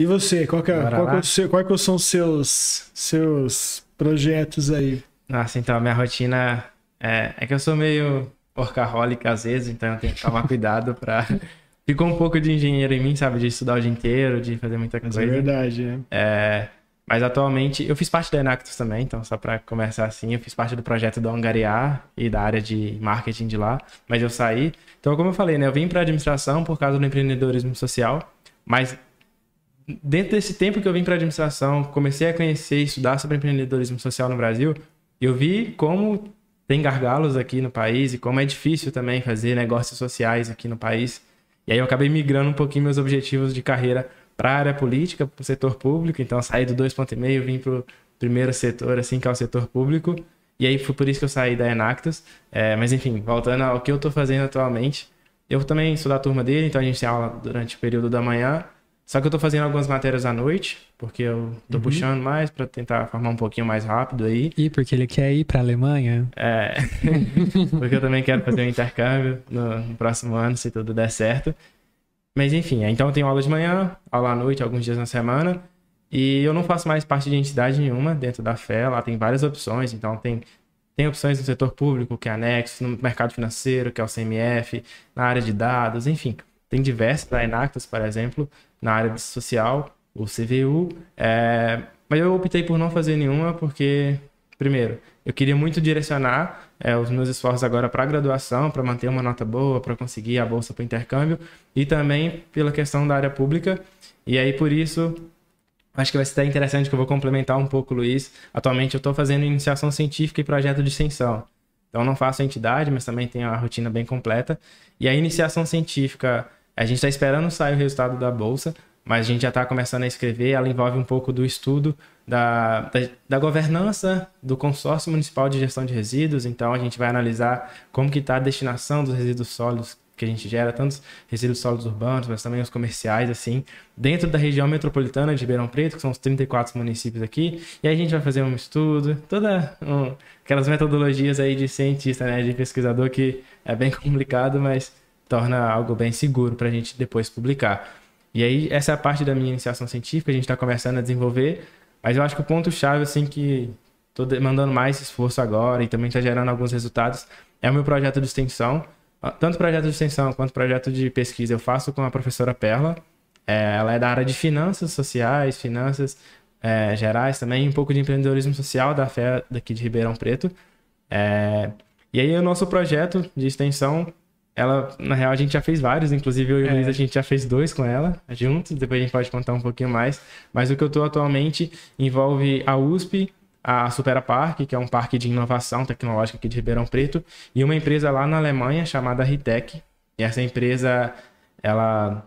E você, qual que é, qual que é seu, qual que são os seus, seus projetos aí? Nossa, então a minha rotina é, é que eu sou meio orcaholic às vezes, então eu tenho que tomar cuidado para Ficou um pouco de engenheiro em mim, sabe? De estudar o dia inteiro, de fazer muita coisa. Mas é verdade, né? É, mas atualmente, eu fiz parte da Enactus também, então só para começar assim, eu fiz parte do projeto do Angariar e da área de marketing de lá, mas eu saí. Então, como eu falei, né, eu vim para administração por causa do empreendedorismo social, mas dentro desse tempo que eu vim para administração, comecei a conhecer e estudar sobre empreendedorismo social no Brasil, eu vi como tem gargalos aqui no país e como é difícil também fazer negócios sociais aqui no país. E aí eu acabei migrando um pouquinho meus objetivos de carreira para a área política, para o setor público. Então saí do 2.5, vim para o primeiro setor, assim, que é o setor público. E aí foi por isso que eu saí da Enactus. É, mas enfim, voltando ao que eu estou fazendo atualmente. Eu também sou da turma dele, então a gente tem aula durante o período da manhã. Só que eu tô fazendo algumas matérias à noite, porque eu tô uhum. puxando mais para tentar formar um pouquinho mais rápido aí. E porque ele quer ir para Alemanha? É. porque eu também quero fazer um intercâmbio no, no, próximo ano, se tudo der certo. Mas enfim, é, então eu tenho aula de manhã, aula à noite, alguns dias na semana. E eu não faço mais parte de entidade nenhuma dentro da fé, lá tem várias opções, então tem tem opções no setor público, que é anexo, no mercado financeiro, que é o CMF, na área de dados, enfim. Tem diversos Enactus, por exemplo, na área social, o CVU. É... Mas eu optei por não fazer nenhuma porque, primeiro, eu queria muito direcionar é, os meus esforços agora para a graduação, para manter uma nota boa, para conseguir a bolsa para intercâmbio e também pela questão da área pública. E aí, por isso, acho que vai ser interessante que eu vou complementar um pouco, Luiz. Atualmente eu estou fazendo iniciação científica e projeto de extensão. Então não faço a entidade, mas também tenho a rotina bem completa. E a iniciação científica a gente está esperando sair o resultado da bolsa, mas a gente já está começando a escrever. Ela envolve um pouco do estudo da, da, da, governança do consórcio municipal de gestão de resíduos. Então a gente vai analisar como que está a destinação dos resíduos sólidos que a gente gera, tanto os resíduos sólidos urbanos, mas também os comerciais, assim, dentro da região metropolitana de Ribeirão Preto, que são os 34 municípios aqui, e aí a gente vai fazer um estudo, toda um, aquelas metodologias aí de cientista, né, de pesquisador, que é bem complicado, mas torna algo bem seguro para a gente depois publicar. E aí, essa é a parte da minha iniciação científica, a gente está começando a desenvolver, mas eu acho que o ponto-chave, assim, que estou demandando mais esforço agora e também está gerando alguns resultados, é o meu projeto de extensão. Ah, tanto projeto de extensão quanto projeto de pesquisa eu faço com a professora Perla. É, ela é da área de finanças sociais, finanças é, gerais também, um pouco de empreendedorismo social da FEA daqui de Ribeirão Preto. É, e aí, o nosso projeto de extensão ela, na real, a gente já fez vários, inclusive eu e o é. Luiz, a gente já fez dois com ela juntos, depois a gente pode contar um pouquinho mais. Mas o que eu estou atualmente envolve a USP, a Supera Park, que é um parque de inovação tecnológica aqui de Ribeirão Preto, e uma empresa lá na Alemanha chamada Ritec. E essa empresa, ela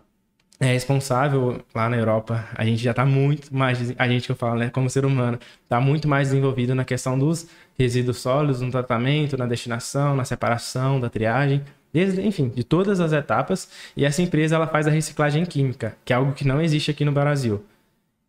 é responsável lá na Europa. A gente já está muito mais, a gente que eu falo, né, como ser humano, está muito mais desenvolvido na questão dos resíduos sólidos, no tratamento, na destinação, na separação, da triagem desde, enfim, de todas as etapas. E essa empresa ela faz a reciclagem química, que é algo que não existe aqui no Brasil.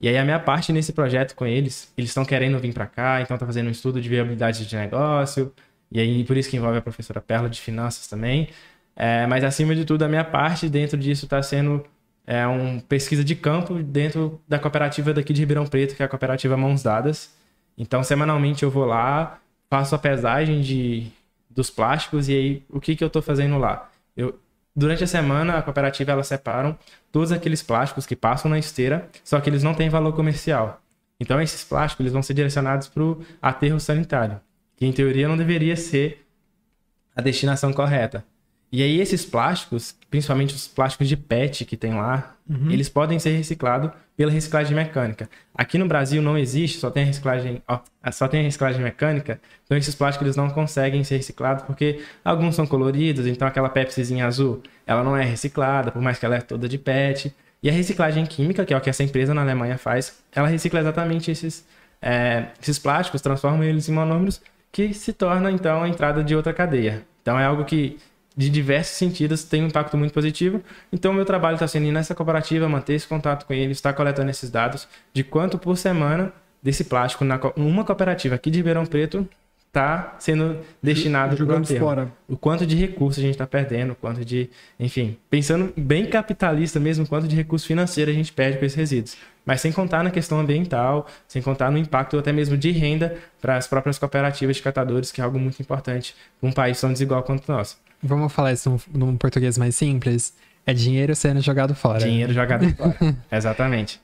E aí a minha parte nesse projeto com eles, eles estão querendo vir para cá, então tá fazendo um estudo de viabilidade de negócio. E aí por isso que envolve a professora Perla de finanças também. É, mas acima de tudo a minha parte dentro disso está sendo é uma pesquisa de campo dentro da cooperativa daqui de Ribeirão Preto, que é a cooperativa Mãos Dadas. Então, semanalmente eu vou lá, faço a pesagem de, dos plásticos. E aí, o que, que eu estou fazendo lá? Eu, durante a semana, a cooperativa elas separam todos aqueles plásticos que passam na esteira, só que eles não têm valor comercial. Então, esses plásticos eles vão ser direcionados para o aterro sanitário, que em teoria não deveria ser a destinação correta. E aí esses plásticos, principalmente os plásticos de PET que tem lá, uhum. eles podem ser reciclados pela reciclagem mecânica. Aqui no Brasil não existe, só tem a reciclagem, ó, só tem reciclagem mecânica, então esses plásticos eles não conseguem ser reciclados porque alguns são coloridos, então aquela Pepsizinha azul, ela não é reciclada, por mais que ela é toda de PET. E a reciclagem química, que é o que essa empresa na Alemanha faz, ela recicla exatamente esses, é, esses plásticos, transforma eles em monômeros que se torna então a entrada de outra cadeia. Então é algo que de diversos sentidos, tem um impacto muito positivo. Então, meu trabalho está sendo ir nessa cooperativa, manter esse contato com eles, estar tá coletando esses dados de quanto por semana desse plástico na uma cooperativa aqui de Ribeirão Preto está sendo destinado jogando fora. O quanto de recursos a gente está perdendo, o quanto de, enfim, pensando bem capitalista mesmo, o quanto de recurso financeiro a gente perde com esses resíduos. Mas sem contar na questão ambiental, sem contar no impacto até mesmo de renda para as próprias cooperativas de catadores, que é algo muito importante para um país tão desigual quanto o nosso. Vamos falar isso num português mais simples? É dinheiro sendo jogado fora. Dinheiro jogado fora. Exatamente.